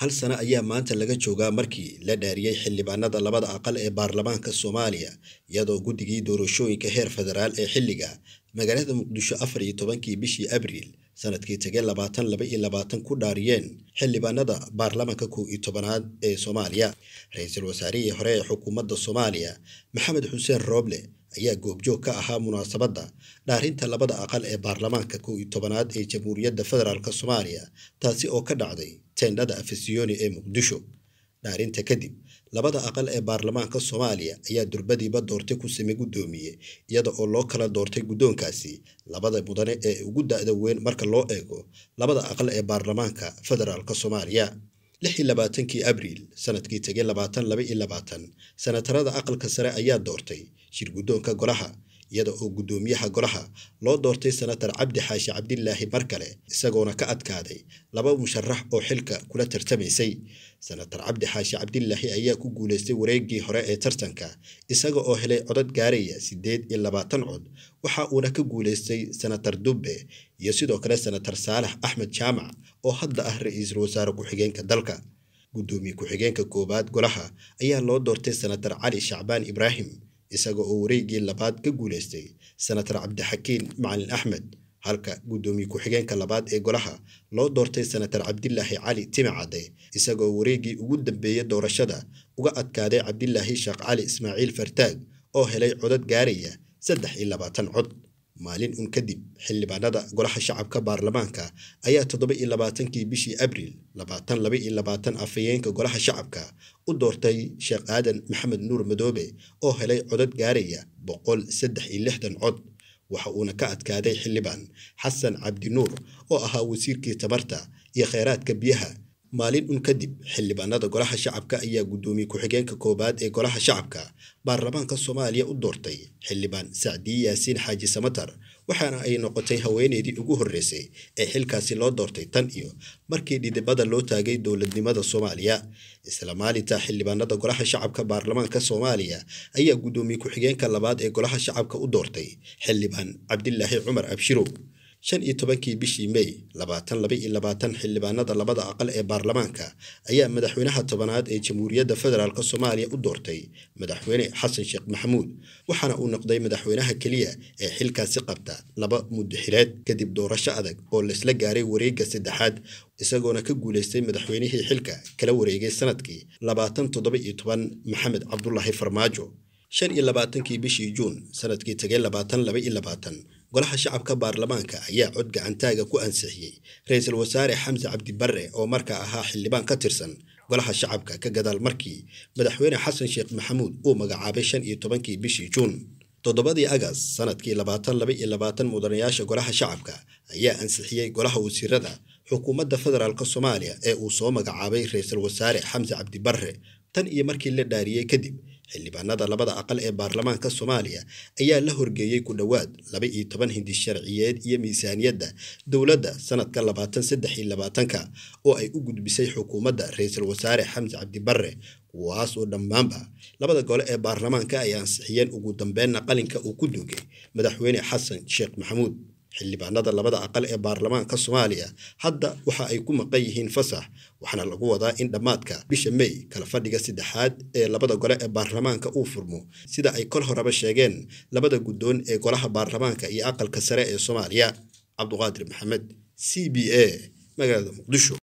hal sana ayaa maanta laga joogaa markii la dhaariyey xildhibaanada labada aqal ee baarlamaanka soomaaliya iyadoo guddigii doorashooyinka heer federaal ee xilliga magaalada muqdisho afar iyo tobankii bishii abriil sanadkii tagee labaatan laba iyo labaatan ku dhaariyeen xildhibaanada baarlamaanka kow iyo tobanaad ee soomaaliya ra-iisul wasaarihii hore ee xukuumadda soomaaliya maxamed xuseen rooble ayaa goobjoog ka ahaa munaasabadda dhaarinta labada aqal ee baarlamaanka kow iyo tobanaad ee jamhuuriyadda federaalk soomaaliya taasi oo ka dhacday teendhada afisiyoni ee muqdisho dhaarinta kadib labada aqal ee baarlamaanka soomaaliya ayaa durbadiiba doortay ku same guddoomiye iyada oo loo kala doortay guddoonkaasi labada mudane ee ugu da-da weyn marka loo eego labada aqal ee baarlamaanka federaalka soomaaliya labaatankii abriil sanadkii tegey labaatan laba iyo labaatan senatarada aqalka sare ayaa doortay shir guddoonka golaha iyada oo guddoomiyaha golaha loo doortay senatar cabdi xaashi cabdilaahi mar kale isagoona ka adkaaday laba musharax oo xilka kula tartamaysay senator cabdi xaashi cabdilaahi ayaa ku guulaystay wareegii hore ee tartanka isaga oo helay codad gaaraya sideed iyo labaatan cod waxa uuna ka guulaystay senator dubbe iyo sidoo kale senator saalax axmed jaamac oo hadda ah ra-iisul wasaare ku-xigeenka dalka guddoomiye ku-xigeenka koowaad golaha ayaa loo doortay senator cali shacbaan ibraahim isagoo oo wareegii labaad ka guuleystay senator cabdixakiin macalin axmed halka guddoomiye ku-xigeenka labaad ee golaha loo doortay senator cabdilaahi cali timicadde isagoo wareegii ugu dambeeyey doorashada uga adkaaday cabdilaahi sheekh cali ismaaciil fartaag oo helay codad gaaraya saddex iyo labaatan cod maalin un kadib xildhibaanada golaha shacabka baarlamaanka ayaa toddoba iyo labaatankii bishii abril labaatan laba iyo labaatan afhayeenka golaha shacabka u doortay sheekh aadan maxamed nuur madoobe oo helay codad gaaraya boqol saddex iyo lixdan cod waxa uuna ka adkaaday xildhibaan xasan cabdinuur oo ahaa wasiirkii tamarta iyo kheyraadka biyaha maalin un kadib xildhibaanada golaha shacabka ayaa guddoomiye ku-xigeenka koowaad ee golaha shacabka baarlamaanka soomaaliya u doortay xildhibaan sacdiye yaasiin xaaji samatar waxaana ay noqotay haweeneedii ugu horreysay ee xilkaasi loo doortay tan iyo markii dhidibada loo taagay dowladnimada soomaaliya isla maalinta xildhibaanada golaha shacabka baarlamaanka soomaaliya ayaa guddoomiye ku-xigeenka labaad ee golaha shacabka u doortay xildhibaan cabdilaahi cumar abshiro shan iyo tobankii bishii mey labaatan laba iyo labaatan xildhibaanada labada aqal ee baarlamaanka ayaa madaxweynaha tobanaad ee jamhuuriyadda federaalk soomaaliya u doortay madaxweyne xasan sheekh maxamuud waxaana uu noqday madaxweynaha keliya ee xilkaasi qabta laba muddaxileed kadib doorasho adag oo laisla gaaray wareegga saddexaad isagoona ka guulaystay madaxweynihii xilka kala wareegay sanadkii labaatan toddoba iyo toban maxamed cabdulaahi farmaajo shan iyo labaatankii bishii juun sanadkii tegay labaatan laba iyo labaatan golaha shacabka baarlamaanka ayaa cod gacantaaga ku ansixiyey ra-iisul wasaare xamse cabdibarre oo markaa ahaa xildhibaan ka tirsan golaha shacabka ka gadaal markii madaxweyne xasan sheekh maxamuud uu magacaabay shan iyo tobankii bishii juun toddobadii agas sanadkii labaatan laba iyo labaatan mudanayaasha golaha shacabka ayaa ansixiyey golaha wasiirada xukuumadda federaalka soomaaliya ee uu soo magacaabay ra-iisul wasaare xamse cabdibarre tan iyo markii la dhaariyey kadib xildhibaanada labada aqal ee baarlamaanka soomaaliya ayaa la horgeeyey ku dhowaad laba iyo toban hindi sharciyeed iyo miisaaniyadda dowladda sanadka labaatan saddex iyo labaatanka oo ay u gudbisay xukuumadda ra-iisul wasaare xamse cabdibarre kuwaas oo dhammaanba labada gole ee baarlamaanka ay ansixiyeen ugu dambeynna qalinka uu ku duugay madaxweyne xasan sheekh maxamuud xildhibaanada labada aqal ee baarlamaanka soomaaliya hadda waxa ay ku maqan yihiin fasax waxaana lagu wadaa in dhammaadka bisha mey kala fadhiga saddexaad ee labada gole ee baarlamaanka uu furmo sida ay kol horeba sheegeen labada guddoon ee golaha baarlamaanka iyo aqalka sare ee soomaaliya cabduqaadir maxamed c b a magaalada muqdisho